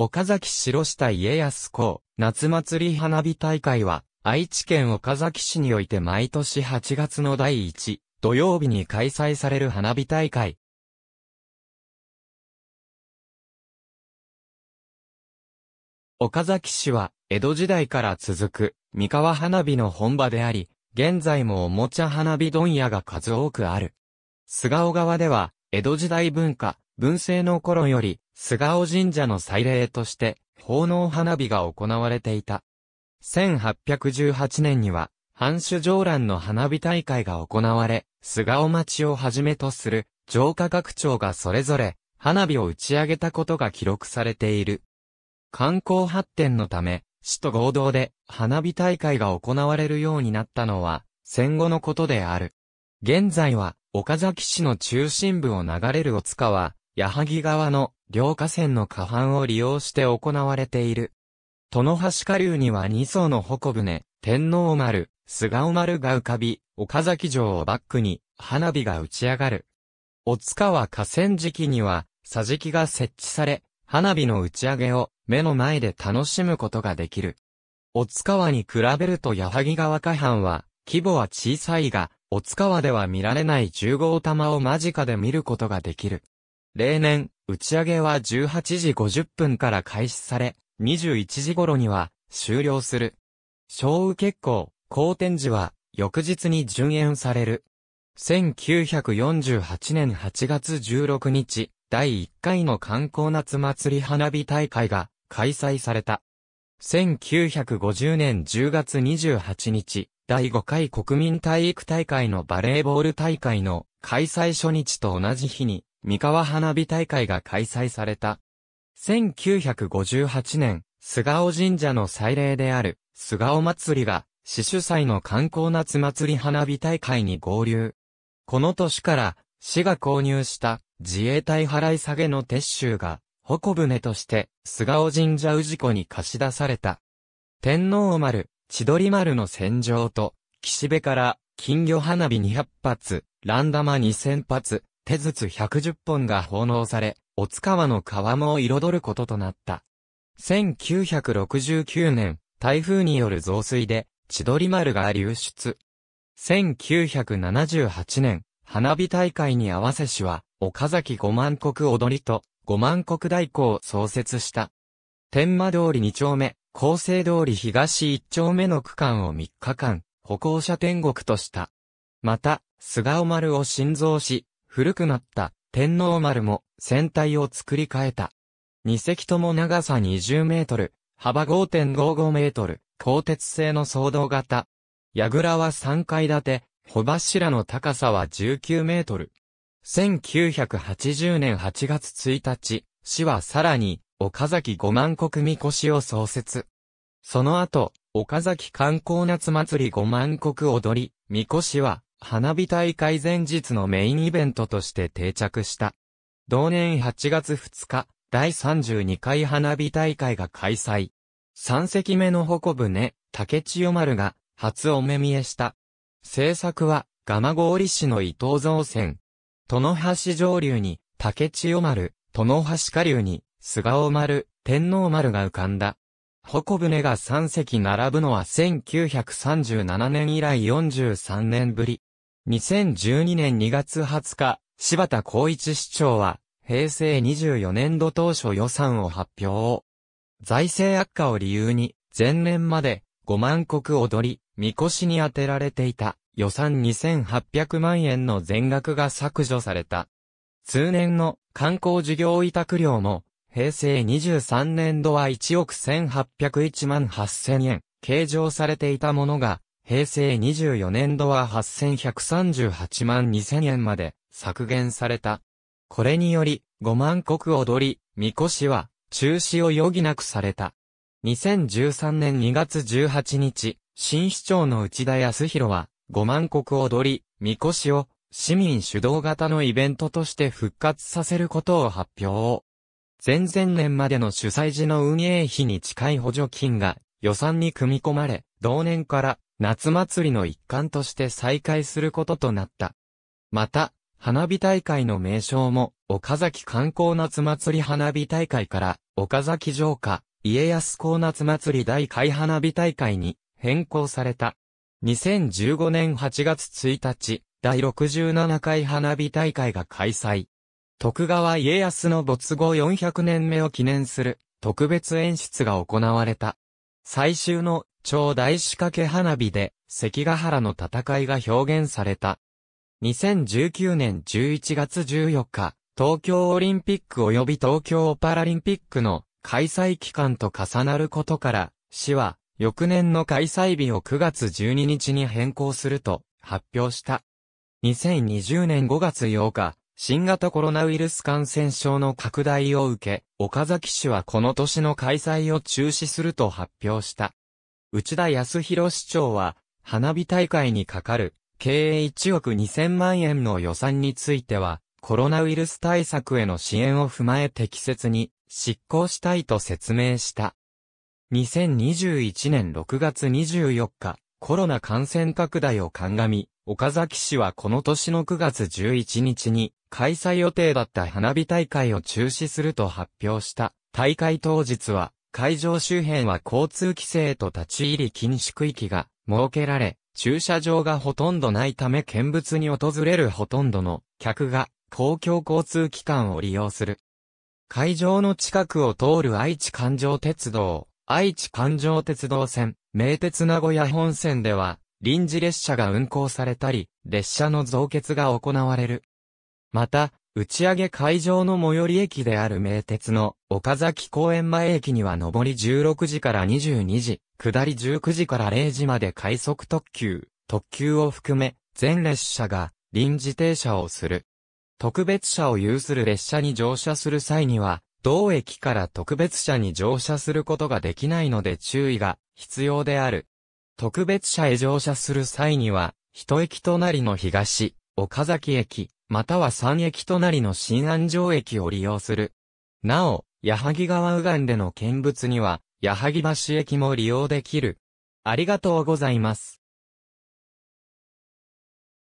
岡崎城下家康公夏祭り花火大会は、愛知県岡崎市において毎年8月の第1土曜日に開催される花火大会。岡崎市は、江戸時代から続く、三河花火の本場であり、現在もおもちゃ花火問屋が数多くある。菅尾川では、江戸時代文化、文政の頃より、菅尾神社の祭礼として、奉納花火が行われていた。1818年には、藩主上覧の花火大会が行われ、菅尾町をはじめとする、城下学長がそれぞれ、花火を打ち上げたことが記録されている。観光発展のため、市と合同で花火大会が行われるようになったのは、戦後のことである。現在は、岡崎市の中心部を流れる大塚は、矢作川の両河川の河畔を利用して行われている。殿橋下流には2層の鉾船、天皇丸、菅尾丸が浮かび、岡崎城をバックに花火が打ち上がる。お塚は河川敷には、桟敷が設置され、花火の打ち上げを目の前で楽しむことができる。お塚川に比べると矢作川河畔は、規模は小さいが、お塚川では見られない十号玉を間近で見ることができる。例年、打ち上げは18時50分から開始され、21時頃には終了する。小雨結構、好天時は翌日に順延される。1948年8月16日、第1回の観光夏祭り花火大会が開催された。1950年10月28日、第5回国民体育大会のバレーボール大会の開催初日と同じ日に三河花火大会が開催された。1958年、菅尾神社の祭礼である、菅尾祭りが、市主催の観光夏祭り花火大会に合流。この年から、市が購入した自衛隊払い下げの撤収が、鉾船として、菅尾神社氏子に貸し出された。天皇丸、千鳥丸の戦場と、岸辺から、金魚花火200発、ラン玉2000発、手筒110本が奉納され、お津川の川面を彩ることとなった。1969年、台風による増水で、千鳥丸が流出。1978年、花火大会に合わせ市は、岡崎五万国踊りと、五万国大鼓を創設した。天馬通り二丁目、厚生通り東一丁目の区間を3日間、歩行者天国とした。また、菅尾丸を新造し、古くなった天皇丸も船体を作り変えた。二隻とも長さ20メートル、幅5.55メートル、鋼鉄製の騒動型。櫓は3階建て、帆柱の高さは19メートル。1980年8月1日、市はさらに、岡崎五万国みこしを創設。その後、岡崎観光夏祭り五万国踊り、みこしは、花火大会前日のメインイベントとして定着した。同年8月2日、第32回花火大会が開催。3隻目の矛舟、竹千代丸が、初お目見えした。制作は、蒲郡市の伊藤造船。殿橋上流に、竹千代丸、殿橋下流に、菅尾丸、天皇丸が浮かんだ。矛舟が3隻並ぶのは1937年以来43年ぶり。2012年2月20日、柴田光一市長は、平成24年度当初予算を発表。財政悪化を理由に、前年まで5万国踊り、み越しに充てられていた予算2800万円の全額が削除された。通年の観光事業委託料も、平成23年度は1億1801万8000円、計上されていたものが、平成24年度は8138万2000円まで削減された。これにより、5万国踊り、みこしは、中止を余儀なくされた。2013年2月18日、新市長の内田康弘は、5万国踊り、みこしを、市民主導型のイベントとして復活させることを発表。前々年までの主催時の運営費に近い補助金が予算に組み込まれ、同年から夏祭りの一環として再開することとなった。また、花火大会の名称も、岡崎観光夏祭り花火大会から、岡崎城下、家康港夏祭り大会花火大会に変更された。2015年8月1日、第67回花火大会が開催。徳川家康の没後400年目を記念する特別演出が行われた。最終の超大仕掛け花火で関ヶ原の戦いが表現された。2019年11月14日、東京オリンピック及び東京パラリンピックの開催期間と重なることから、市は翌年の開催日を9月12日に変更すると発表した。2020年5月8日、新型コロナウイルス感染症の拡大を受け、岡崎市はこの年の開催を中止すると発表した。内田康弘市長は、花火大会にかかる、経営1億2000万円の予算については、コロナウイルス対策への支援を踏まえ適切に執行したいと説明した。2021年6月24日、コロナ感染拡大を鑑み、岡崎市はこの年の9月11日に開催予定だった花火大会を中止すると発表した。大会当日は会場周辺は交通規制と立ち入り禁止区域が設けられ、駐車場がほとんどないため見物に訪れるほとんどの客が公共交通機関を利用する。会場の近くを通る愛知環状鉄道、愛知環状鉄道線、名鉄名古屋本線では、臨時列車が運行されたり、列車の増結が行われる。また、打ち上げ会場の最寄り駅である名鉄の岡崎公園前駅には上り16時から22時、下り19時から0時まで快速特急、特急を含め、全列車が臨時停車をする。特別車を有する列車に乗車する際には、同駅から特別車に乗車することができないので注意が必要である。特別車へ乗車する際には、一駅隣の東、岡崎駅、または三駅隣の新安城駅を利用する。なお、矢作川右岸での見物には、矢作橋駅も利用できる。ありがとうございます。